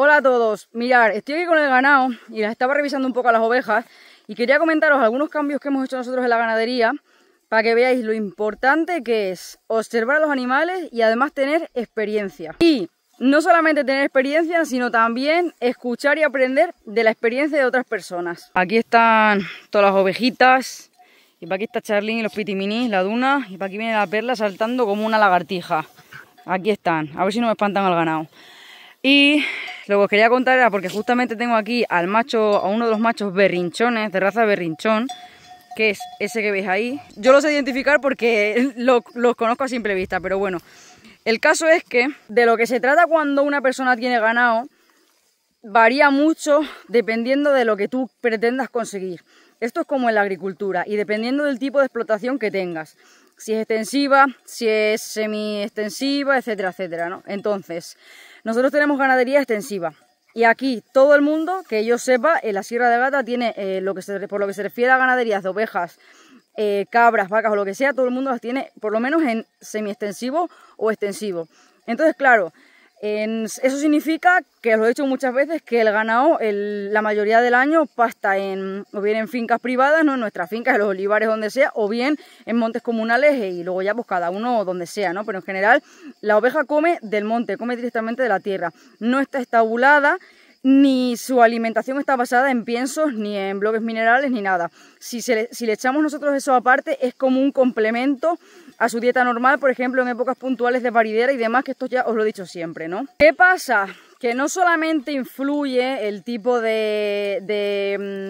Hola a todos, mirar, estoy aquí con el ganado y les estaba revisando un poco a las ovejas y quería comentaros algunos cambios que hemos hecho nosotros en la ganadería para que veáis lo importante que es observar a los animales y además tener experiencia. Y no solamente tener experiencia, sino también escuchar y aprender de la experiencia de otras personas. Aquí están todas las ovejitas, y para aquí está Charly y los pitiminis, la duna, y para aquí viene la perla saltando como una lagartija. Aquí están, a ver si no me espantan al ganado. Y lo que os quería contar era porque justamente tengo aquí al macho, a uno de los machos berrinchones, de raza berrinchón, que es ese que veis ahí. Yo lo sé identificar porque los conozco a simple vista, pero bueno. El caso es que de lo que se trata cuando una persona tiene ganado varía mucho dependiendo de lo que tú pretendas conseguir. Esto es como en la agricultura y dependiendo del tipo de explotación que tengas. Si es extensiva, si es semi-extensiva, etcétera, etcétera, ¿no? Entonces, nosotros tenemos ganadería extensiva. Y aquí todo el mundo, que yo sepa, en la Sierra de Gata tiene, eh, lo que por lo que se refiere a ganaderías de ovejas, eh, cabras, vacas o lo que sea, todo el mundo las tiene por lo menos en semi-extensivo o extensivo. Entonces, claro, eso significa, que os lo he dicho muchas veces, que el ganado la mayoría del año pasta en, o bien en fincas privadas, ¿no? en nuestras fincas, en los olivares, donde sea, o bien en montes comunales eh, y luego ya pues cada uno donde sea, ¿no? Pero en general la oveja come del monte, come directamente de la tierra. No está estabulada ni su alimentación está basada en piensos, ni en bloques minerales, ni nada. Si, le, echamos nosotros eso aparte, es como un complemento a su dieta normal, por ejemplo, en épocas puntuales de paridera y demás, que esto ya os lo he dicho siempre, ¿no? ¿Qué pasa? que no solamente influye el tipo de,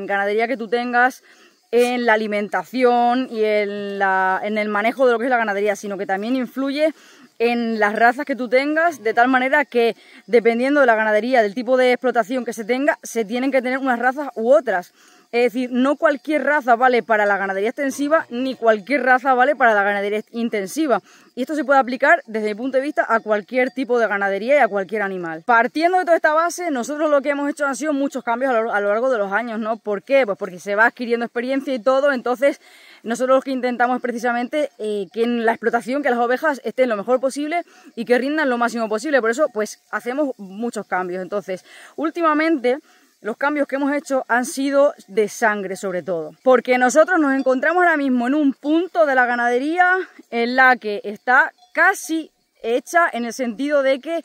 mm, ganadería que tú tengas en la alimentación y en, en el manejo de lo que es la ganadería, sino que también influye en las razas que tú tengas, de tal manera que dependiendo de la ganadería, del tipo de explotación que se tenga, se tienen que tener unas razas u otras. Es decir, no cualquier raza vale para la ganadería extensiva ni cualquier raza vale para la ganadería intensiva. Y esto se puede aplicar desde mi punto de vista a cualquier tipo de ganadería y a cualquier animal. Partiendo de toda esta base, nosotros lo que hemos hecho han sido muchos cambios a lo, largo de los años, ¿no? ¿Por qué? Pues porque se va adquiriendo experiencia y todo, entonces nosotros lo que intentamos precisamente eh, que en la explotación, que las ovejas estén lo mejor posible y que rindan lo máximo posible. Por eso, pues hacemos muchos cambios. Entonces, últimamente los cambios que hemos hecho han sido de sangre sobre todo, porque nosotros nos encontramos ahora mismo en un punto de la ganadería en la que está casi hecha en el sentido de que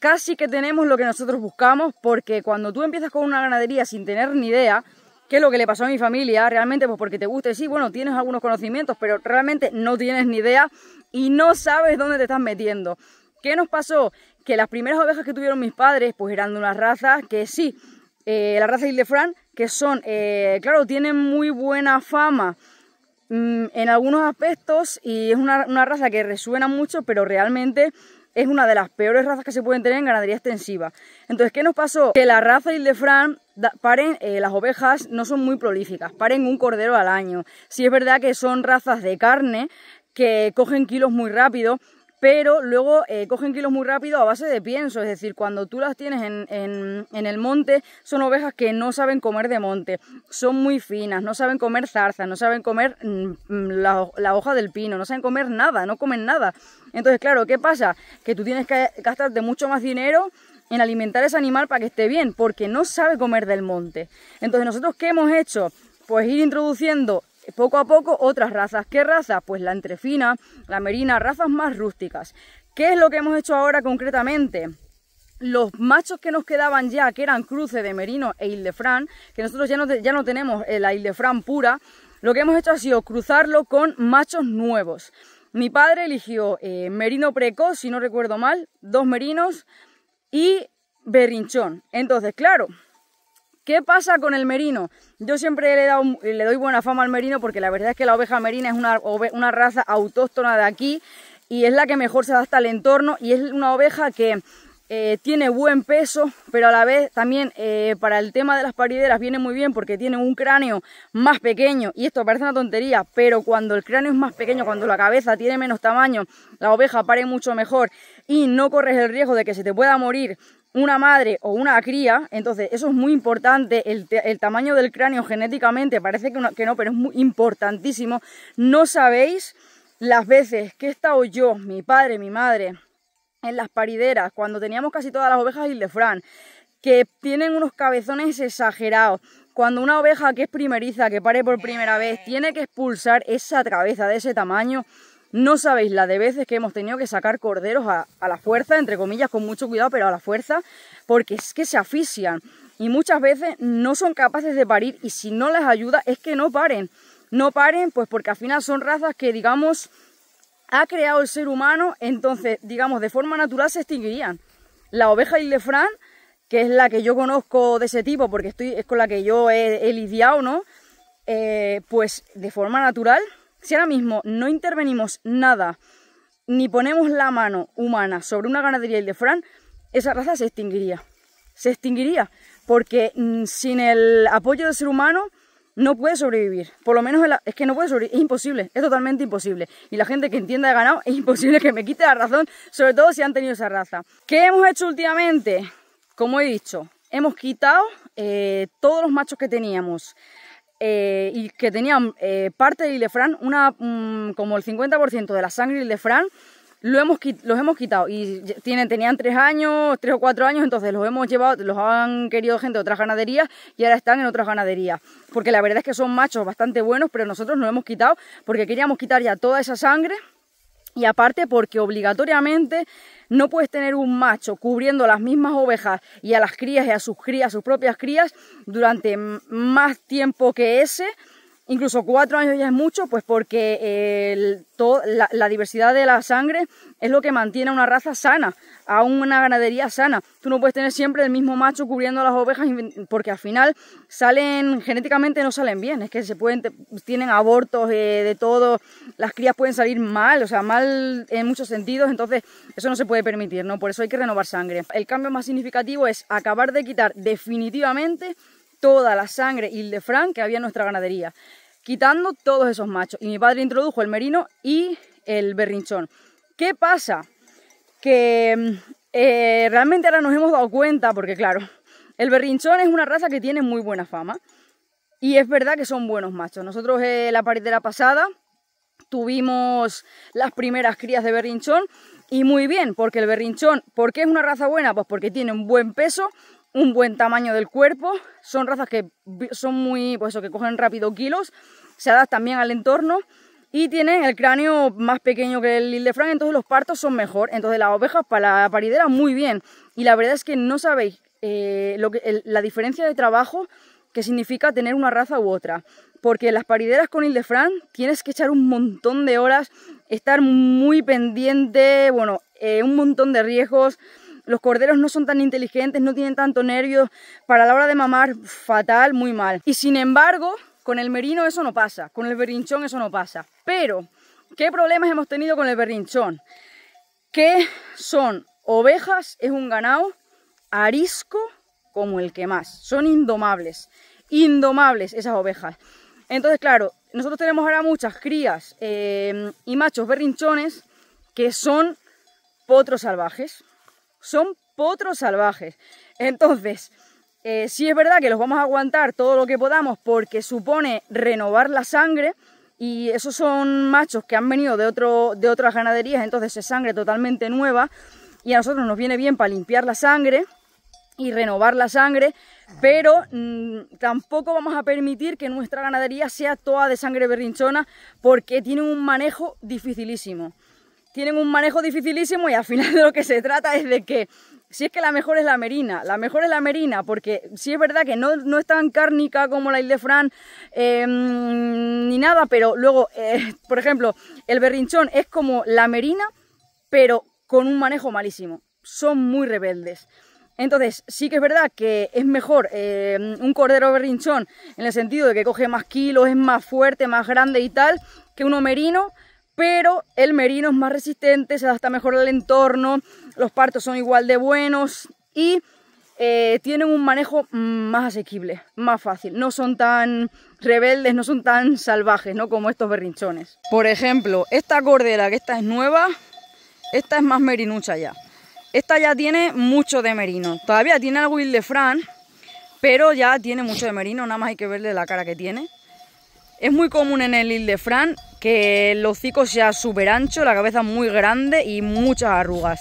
casi que tenemos lo que nosotros buscamos, porque cuando tú empiezas con una ganadería sin tener ni idea, ¿Qué es lo que le pasó a mi familia? Realmente, pues porque te guste, sí, bueno, tienes algunos conocimientos, pero realmente no tienes ni idea y no sabes dónde te estás metiendo. ¿Qué nos pasó? Que las primeras ovejas que tuvieron mis padres, pues eran de una raza que sí, eh, la raza ile que son, eh, claro, tienen muy buena fama mm, en algunos aspectos y es una, raza que resuena mucho, pero realmente es una de las peores razas que se pueden tener en ganadería extensiva. Entonces, ¿qué nos pasó? Que la raza ile paren, eh, las ovejas no son muy prolíficas, paren un cordero al año. si es verdad que son razas de carne que cogen kilos muy rápido, pero luego eh, cogen kilos muy rápido a base de pienso, es decir, cuando tú las tienes en, el monte, son ovejas que no saben comer de monte, son muy finas, no saben comer zarza, no saben comer mm, mm, la, hoja del pino, no saben comer nada, no comen nada. Entonces, claro, ¿qué pasa? Que tú tienes que gastarte mucho más dinero en alimentar a ese animal para que esté bien, porque no sabe comer del monte. Entonces, nosotros qué hemos hecho? Pues ir introduciendo poco a poco otras razas. ¿Qué razas? Pues la entrefina, la merina, razas más rústicas. ¿Qué es lo que hemos hecho ahora concretamente? los machos que nos quedaban ya, que eran cruce de merino e Ildefran, que nosotros ya no, ya no tenemos eh, la Ildefran pura, lo que hemos hecho ha sido cruzarlo con machos nuevos. Mi padre eligió eh, merino precoz, si no recuerdo mal, dos merinos, y berrinchón. Entonces, claro, ¿Qué pasa con el merino? Yo siempre le, doy buena fama al merino porque la verdad es que la oveja merina es una, raza autóctona de aquí y es la que mejor se adapta al entorno y es una oveja que eh, tiene buen peso, pero a la vez también eh, para el tema de las parideras viene muy bien porque tiene un cráneo más pequeño y esto parece una tontería, pero cuando el cráneo es más pequeño, cuando la cabeza tiene menos tamaño, la oveja pare mucho mejor y no corres el riesgo de que se te pueda morir una madre o una cría, entonces eso es muy importante, el, tamaño del cráneo genéticamente parece que, no, pero es muy importantísimo, no sabéis las veces que he estado yo, mi padre, mi madre, en las parideras, cuando teníamos casi todas las ovejas Ildefran que tienen unos cabezones exagerados, cuando una oveja que es primeriza, que pare por primera vez, tiene que expulsar esa cabeza de ese tamaño, no sabéis la de veces que hemos tenido que sacar corderos a, la fuerza, entre comillas, con mucho cuidado, pero a la fuerza, porque es que se asfixian y muchas veces no son capaces de parir y si no las ayuda es que no paren. No paren, pues porque al final son razas que, digamos, ha creado el ser humano, entonces, digamos, de forma natural se extinguirían. La oveja islefrán que es la que yo conozco de ese tipo, porque estoy, es con la que yo he, lidiado, ¿no? Eh, pues de forma natural si ahora mismo no intervenimos nada, ni ponemos la mano humana sobre una ganadería de Fran, esa raza se extinguiría. Se extinguiría, porque mm, sin el apoyo del ser humano no puede sobrevivir. Por lo menos es que no puede sobrevivir, es imposible, es totalmente imposible. Y la gente que entienda de ganado es imposible que me quite la razón, sobre todo si han tenido esa raza. ¿Qué hemos hecho últimamente? Como he dicho, hemos quitado eh, todos los machos que teníamos. Eh, y que tenían eh, parte del Ilefran, una, mm, como el 50% de la sangre de Ilefran, lo hemos, los hemos quitado y tienen, tenían tres años, tres o cuatro años, entonces los hemos llevado, los han querido gente de otras ganaderías y ahora están en otras ganaderías. Porque la verdad es que son machos bastante buenos, pero nosotros los hemos quitado porque queríamos quitar ya toda esa sangre y aparte porque obligatoriamente no puedes tener un macho cubriendo las mismas ovejas y a las crías y a sus crías, sus propias crías, durante más tiempo que ese, incluso cuatro años ya es mucho, pues porque la, diversidad de la sangre es lo que mantiene a una raza sana, a una ganadería sana. Tú no puedes tener siempre el mismo macho cubriendo las ovejas porque al final salen, genéticamente no salen bien, es que se pueden, tienen abortos eh, de todo, las crías pueden salir mal, o sea, mal en muchos sentidos, entonces eso no se puede permitir, ¿no? Por eso hay que renovar sangre. El cambio más significativo es acabar de quitar definitivamente toda la sangre y el Fran que había en nuestra ganadería, quitando todos esos machos. Y mi padre introdujo el merino y el berrinchón. ¿Qué pasa? Que mm, eh, realmente ahora nos hemos dado cuenta, porque claro, el berrinchón es una raza que tiene muy buena fama. Y es verdad que son buenos machos. Nosotros de eh, la pasada tuvimos las primeras crías de berrinchón y muy bien, porque el berrinchón, ¿por qué es una raza buena? Pues porque tiene un buen peso un buen tamaño del cuerpo, son razas que son muy, pues que cogen rápido kilos, se adaptan bien al entorno y tienen el cráneo más pequeño que el Ildefran, entonces los partos son mejor. Entonces las ovejas para la paridera muy bien. Y la verdad es que no sabéis eh, lo que, la diferencia de trabajo que significa tener una raza u otra. Porque las parideras con Ildefran tienes que echar un montón de horas, estar muy pendiente, bueno, eh, un montón de riesgos los corderos no son tan inteligentes, no tienen tanto nervio para la hora de mamar, fatal, muy mal. Y sin embargo, con el merino eso no pasa, con el berrinchón eso no pasa. Pero, ¿qué problemas hemos tenido con el berrinchón? Que son ovejas, es un ganado, arisco como el que más. Son indomables, indomables esas ovejas. Entonces, claro, nosotros tenemos ahora muchas crías eh, y machos berrinchones que son potros salvajes son potros salvajes. Entonces, eh, sí es verdad que los vamos a aguantar todo lo que podamos porque supone renovar la sangre y esos son machos que han venido de, otras ganaderías, entonces es sangre totalmente nueva y a nosotros nos viene bien para limpiar la sangre y renovar la sangre, pero mm, tampoco vamos a permitir que nuestra ganadería sea toda de sangre berrinchona porque tiene un manejo dificilísimo tienen un manejo dificilísimo y al final de lo que se trata es de que si es que la mejor es la merina, la mejor es la merina, porque sí es verdad que no, es tan cárnica como la de Fran em, ni nada, pero luego, eh, por ejemplo, el berrinchón es como la merina, pero con un manejo malísimo. Son muy rebeldes. Entonces, sí que es verdad que es mejor em, un cordero berrinchón en el sentido de que coge más kilos, es más fuerte, más grande y tal, que uno merino pero el merino es más resistente, se adapta mejor al entorno, los partos son igual de buenos y eh, tienen un manejo más asequible, más fácil. No son tan rebeldes, no son tan salvajes ¿no? como estos berrinchones. Por ejemplo, esta cordera, que esta es nueva, esta es más merinucha ya. Esta ya tiene mucho de merino. Todavía tiene algo de Fran, pero ya tiene mucho de merino, nada más hay que verle la cara que tiene. Es muy común en el Fran que el hocico sea súper ancho, la cabeza muy grande y muchas arrugas.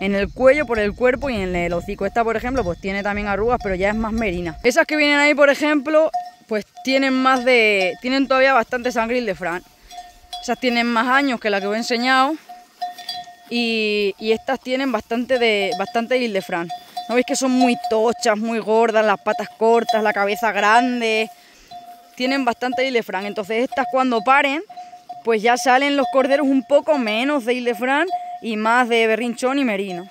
En el cuello, por el cuerpo y en el hocico. Esta, por ejemplo, pues tiene también arrugas, pero ya es más merina. Esas que vienen ahí, por ejemplo, pues tienen más de... Tienen todavía bastante sangre Ildefran. Esas tienen más años que la que os he enseñado. Y, estas tienen bastante de bastante Ildefran. ¿No veis que son muy tochas, muy gordas, las patas cortas, la cabeza grande? tienen bastante ilefrán Entonces estas cuando paren, pues ya salen los corderos un poco menos de ilefrán y más de berrinchón y merino.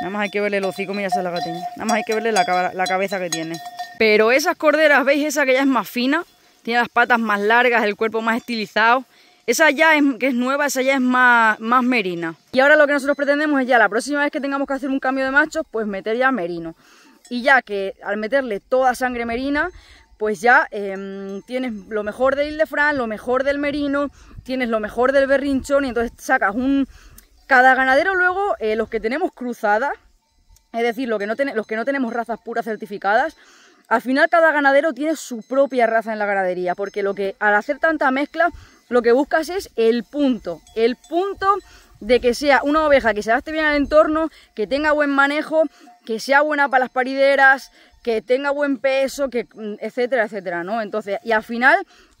Nada más hay que verle el hocico, mira esa la Nada más hay que verle la, cabeza que tiene. Pero esas corderas, ¿veis? Esa que ya es más fina, tiene las patas más largas, el cuerpo más estilizado. Esa ya es, que es nueva, esa ya es más, más merina. Y ahora lo que nosotros pretendemos es ya la próxima vez que tengamos que hacer un cambio de machos, pues meter ya merino y ya que al meterle toda sangre merina, pues ya em, tienes lo mejor del Ildefran, lo mejor del merino, tienes lo mejor del berrinchón y entonces sacas un... Cada ganadero luego, eh, los que tenemos cruzadas, es decir, los que, no los que no tenemos razas puras certificadas, al final cada ganadero tiene su propia raza en la ganadería, porque lo que al hacer tanta mezcla, lo que buscas es el punto, el punto de que sea una oveja que se adapte bien al entorno, que tenga buen manejo, que sea buena para las parideras, que tenga buen peso, que mm, etcétera, etcétera, ¿no? Entonces, y al final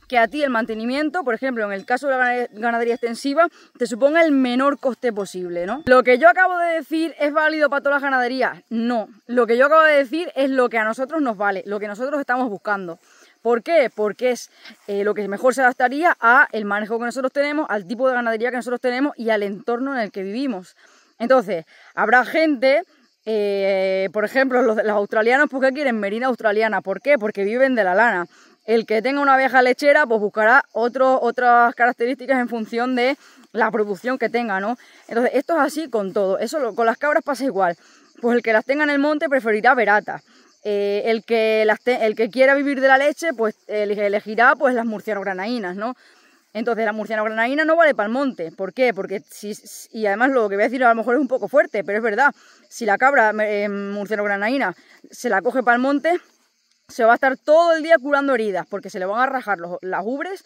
que a ti el mantenimiento, por ejemplo, en el caso de la ganadería extensiva, te suponga el menor coste posible, ¿no? Lo que yo acabo de decir es válido para todas las ganaderías. No, lo que yo acabo de decir es lo que a nosotros nos vale, lo que nosotros estamos buscando. ¿Por qué? Porque es eh, lo que mejor se adaptaría a el manejo que nosotros tenemos, al tipo de ganadería que nosotros tenemos y al entorno en el que vivimos. Entonces, habrá gente eh, por ejemplo, los, australianos, ¿por qué quieren merina australiana? ¿Por qué? Porque viven de la lana. El que tenga una vieja lechera, pues buscará otras características en función de la producción que tenga, ¿no? Entonces, esto es así con todo. Eso con las cabras pasa igual. Pues el que las tenga en el monte preferirá verata. Eh, el, que el que quiera vivir de la leche, pues elegirá pues las murcianos ¿no? Entonces la murciano-granadina no vale para el monte. ¿Por qué? Porque si, y además lo que voy a decir a lo mejor es un poco fuerte, pero es verdad. Si la cabra eh, granadina se la coge para el monte, se va a estar todo el día curando heridas, porque se le van a rajar los, las ubres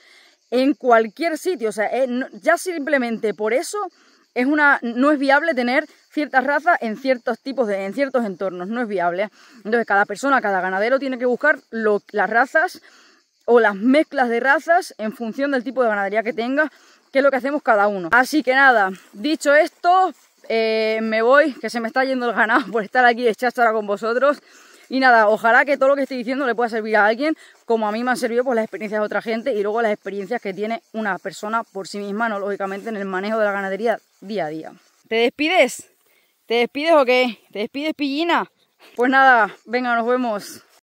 en cualquier sitio. O sea, eh, ya simplemente por eso es una, no es viable tener ciertas razas en ciertos tipos de, en ciertos entornos. No es viable. Entonces cada persona, cada ganadero tiene que buscar las razas o las mezclas de razas en función del tipo de ganadería que tenga, que es lo que hacemos cada uno. Así que nada, dicho esto, eh, me voy, que se me está yendo el ganado por estar aquí de con vosotros. Y nada, ojalá que todo lo que estoy diciendo le pueda servir a alguien, como a mí me han servido por pues, las experiencias de otra gente y luego las experiencias que tiene una persona por sí misma, no lógicamente en el manejo de la ganadería día a día. ¿Te despides? ¿Te despides o qué? ¿Te despides, pillina? Pues nada, venga, nos vemos.